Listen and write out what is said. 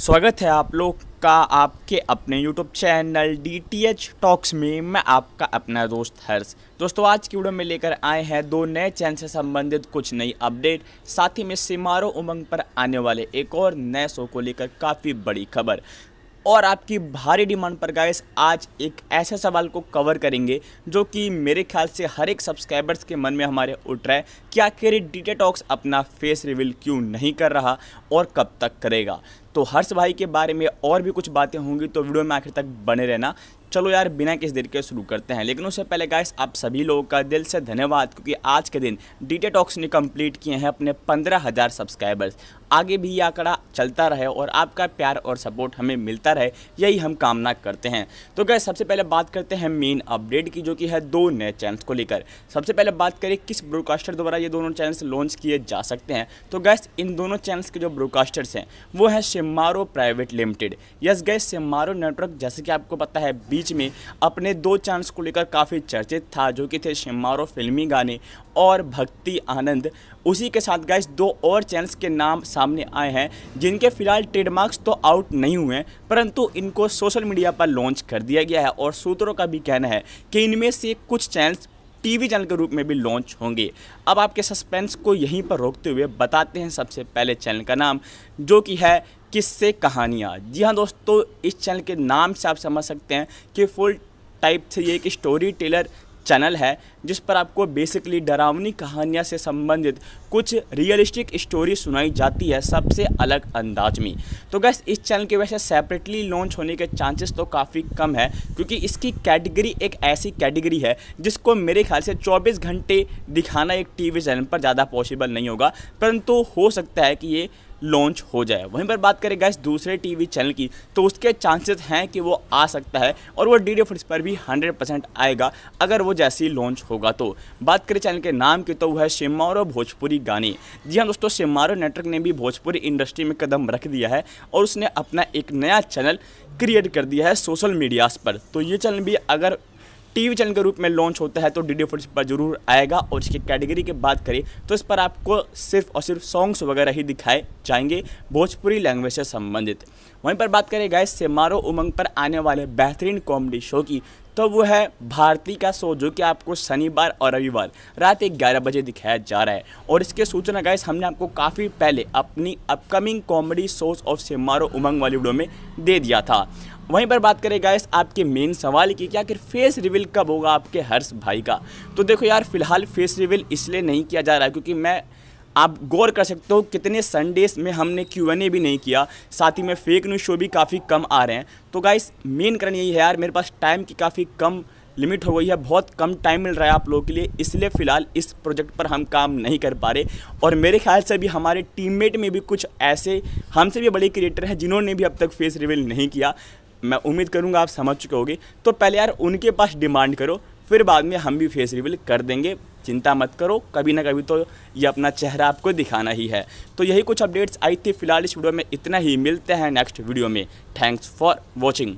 स्वागत है आप लोग का आपके अपने YouTube channel D T H talks में मैं आपका अपना दोस्त हर्ष दोस्तों आज की वीडियो में लेकर आए हैं दो नए चैन से संबंधित कुछ नई अपडेट साथ ही में सिमारो उमंग पर आने वाले एक और नए शो को लेकर काफ़ी बड़ी खबर और आपकी भारी डिमांड पर गाइस आज एक ऐसे सवाल को कवर करेंगे जो कि मेरे ख्याल से हर एक सब्सक्राइबर्स के मन में हमारे उठ रहा है कि आखिर डी टॉक्स अपना फेस रिवील क्यों नहीं कर रहा और कब तक करेगा तो हर्ष भाई के बारे में और भी कुछ बातें होंगी तो वीडियो में आखिर तक बने रहना चलो यार बिना किस देर के शुरू करते हैं लेकिन उससे पहले गाइस आप सभी लोगों का दिल से धन्यवाद क्योंकि आज के दिन डीटे टॉक्स ने कंप्लीट किए हैं अपने पंद्रह हज़ार सब्सक्राइबर्स आगे भी ये आंकड़ा चलता रहे और आपका प्यार और सपोर्ट हमें मिलता रहे यही हम कामना करते हैं तो गाइस सबसे पहले बात करते हैं मेन अपडेट की जो कि है दो नए चैनल्स को लेकर सबसे पहले बात करें किस ब्रोडकास्टर द्वारा ये दोनों चैनल्स लॉन्च किए जा सकते हैं तो गैस इन दोनों चैनल्स के जो ब्रोडकास्टर्स हैं वो हैं शिम सिमारो प्राइवेट लिमिटेड यस गए सिमारो नेटवर्क जैसे कि आपको पता है बीच में अपने दो चैनल्स को लेकर काफ़ी चर्चित था जो कि थे सिमारो फिल्मी गाने और भक्ति आनंद उसी के साथ गैस दो और चैनल्स के नाम सामने आए हैं जिनके फिलहाल ट्रेडमार्क्स तो आउट नहीं हुए हैं परंतु इनको सोशल मीडिया पर लॉन्च कर दिया गया है और सूत्रों का भी कहना है कि इनमें से कुछ चैनल्स टीवी चैनल के रूप में भी लॉन्च होंगे अब आपके सस्पेंस को यहीं पर रोकते हुए बताते हैं सबसे पहले चैनल का नाम जो कि है किससे कहानियाँ जी हाँ दोस्तों इस चैनल के नाम से आप समझ सकते हैं कि फुल टाइप से ये एक स्टोरी टेलर चैनल है जिस पर आपको बेसिकली डरावनी कहानियाँ से संबंधित कुछ रियलिस्टिक स्टोरी सुनाई जाती है सबसे अलग अंदाज में तो गैस इस चैनल की वजह सेपरेटली लॉन्च होने के चांसेस तो काफ़ी कम है क्योंकि इसकी कैटेगरी एक ऐसी कैटेगरी है जिसको मेरे ख्याल से 24 घंटे दिखाना एक टीवी चैनल पर ज़्यादा पॉसिबल नहीं होगा परंतु हो सकता है कि ये लॉन्च हो जाए वहीं पर बात करें गैस दूसरे टीवी चैनल की तो उसके चांसेस हैं कि वो आ सकता है और वो डी डी फुटेज पर भी हंड्रेड परसेंट आएगा अगर वो जैसी लॉन्च होगा तो बात करें चैनल के नाम की तो वह है शिमारो भोजपुरी गाने जी हाँ दोस्तों शिमारो नेटवर्क ने भी भोजपुरी इंडस्ट्री में कदम रख दिया है और उसने अपना एक नया चैनल क्रिएट कर दिया है सोशल मीडियाज़ पर तो ये चैनल भी अगर टीवी चैनल के रूप में लॉन्च होता है तो डी डी पर जरूर आएगा और इसकी कैटेगरी की बात करें तो इस पर आपको सिर्फ और सिर्फ सॉन्ग्स वगैरह ही दिखाए जाएंगे भोजपुरी लैंग्वेज से संबंधित वहीं पर बात करें गाइस सेमारो उमंग पर आने वाले बेहतरीन कॉमेडी शो की तो वो है भारती का शो जो कि आपको शनिवार और रविवार रात ग्यारह बजे दिखाया जा रहा है और इसके सूचना गाइस हमने आपको काफ़ी पहले अपनी अपकमिंग कॉमेडी शोज ऑफ सेमारो उमंग वाली वीडियो में दे दिया था वहीं पर बात करें गाइस आपके मेन सवाल की कि आखिर फेस रिविल कब होगा आपके हर्ष भाई का तो देखो यार फिलहाल फेस रिविल इसलिए नहीं किया जा रहा है क्योंकि मैं आप गौर कर सकते हो कितने संडेस में हमने क्यू एन ए भी नहीं किया साथ ही में फेक न्यूज़ शो भी काफ़ी कम आ रहे हैं तो गाइस मेन कारण यही है यार मेरे पास टाइम की काफ़ी कम लिमिट हो गई है बहुत कम टाइम मिल रहा है आप लोगों के लिए इसलिए फ़िलहाल इस प्रोजेक्ट पर हम काम नहीं कर पा रहे और मेरे ख्याल से भी हमारे टीममेट में भी कुछ ऐसे हमसे भी बड़े क्रिएटर हैं जिन्होंने भी अब तक फेस रिवील नहीं किया मैं उम्मीद करूँगा आप समझ चुके होगे तो पहले यार उनके पास डिमांड करो फिर बाद में हम भी फेस रिवील कर देंगे चिंता मत करो कभी ना कभी तो ये अपना चेहरा आपको दिखाना ही है तो यही कुछ अपडेट्स आई थी फिलहाल इस वीडियो में इतना ही मिलते हैं नेक्स्ट वीडियो में थैंक्स फॉर वॉचिंग